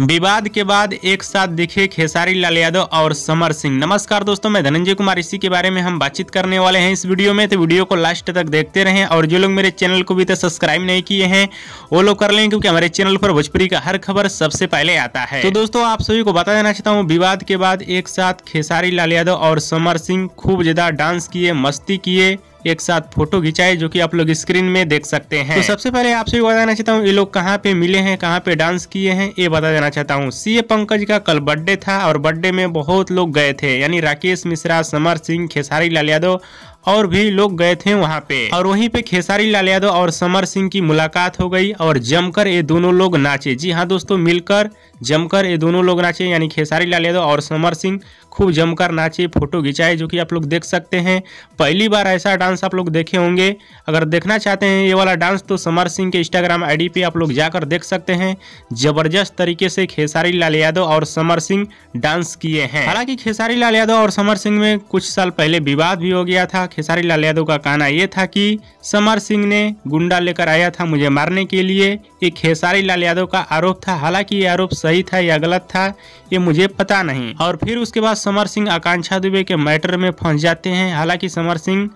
विवाद के बाद एक साथ दिखे खेसारी लाल यादव और समर सिंह नमस्कार दोस्तों मैं धनंजय कुमार इसी के बारे में हम बातचीत करने वाले हैं इस वीडियो में तो वीडियो को लास्ट तक देखते रहें और जो लोग मेरे चैनल को भी तो सब्सक्राइब नहीं किए हैं वो लोग कर लें क्योंकि हमारे चैनल पर भोजपुरी का हर खबर सबसे पहले आता है तो दोस्तों आप सभी को बता देना चाहता हूँ विवाद के बाद एक साथ खेसारी लाल यादव और समर सिंह खूब ज्यादा डांस किए मस्ती किए एक साथ फोटो खिंचाए जो कि आप लोग स्क्रीन में देख सकते हैं तो सबसे पहले आपसे बताना चाहता हूँ ये लोग कहाँ पे मिले हैं कहाँ पे डांस किए हैं ये बता देना चाहता हूँ सी पंकज का कल बर्थडे था और बर्थडे में बहुत लोग गए थे यानी राकेश मिश्रा समर सिंह खेसारी लाल यादव और भी लोग गए थे वहाँ पे और वहीं पे खेसारी लाल यादव और समर सिंह की मुलाकात हो गई और जमकर ये दोनों लोग नाचे जी हाँ दोस्तों मिलकर जमकर ये दोनों लोग नाचे यानी खेसारी लाल यादव और समर सिंह खूब जमकर नाचे फोटो खिंचाए जो कि आप लोग देख सकते हैं पहली बार ऐसा डांस आप लोग देखे होंगे अगर देखना चाहते हैं ये वाला डांस तो समर सिंह के इंस्टाग्राम आईडी पे आप लोग जाकर देख सकते हैं जबरदस्त तरीके से खेसारी लाल यादव और समर सिंह डांस किए हैं हालांकि खेसारी लाल यादव और समर सिंह में कुछ साल पहले विवाद भी हो गया था खेसारी लाल यादव का कहना यह था कि समर सिंह ने गुंडा लेकर आया था मुझे मारने के लिए ये खेसारी लाल यादव का आरोप था हालांकि ये आरोप सही था या गलत था ये मुझे पता नहीं और फिर उसके बाद समर सिंह आकांक्षा दुबे के मैटर में फंस जाते हैं हालांकि समर सिंह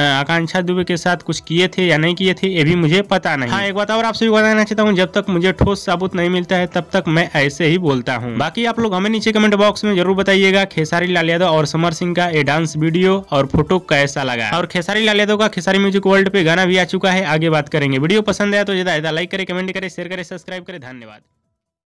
आकांक्षा दुबे के साथ कुछ किए थे या नहीं किए थे ये भी मुझे पता नहीं हाँ एक बात और आप सभी बताना चाहता हूँ जब तक मुझे ठोस साबुत नहीं मिलता है तब तक मैं ऐसे ही बोलता हूँ बाकी आप लोग हमें नीचे कमेंट बॉक्स में जरूर बताइएगा खेसारी लाल यादव और समर सिंह का ये डांस वीडियो और फोटो कैसा लगा और खेसारी लाल यादव का खेसारी म्यूजिक वर्ल्ड पे गाना भी आ चुका है आगे बात करेंगे वीडियो पसंद आया तो ज्यादा ज्यादा लाइक करे कमेंट करे शेयर करे सब्सक्राइब करे धन्यवाद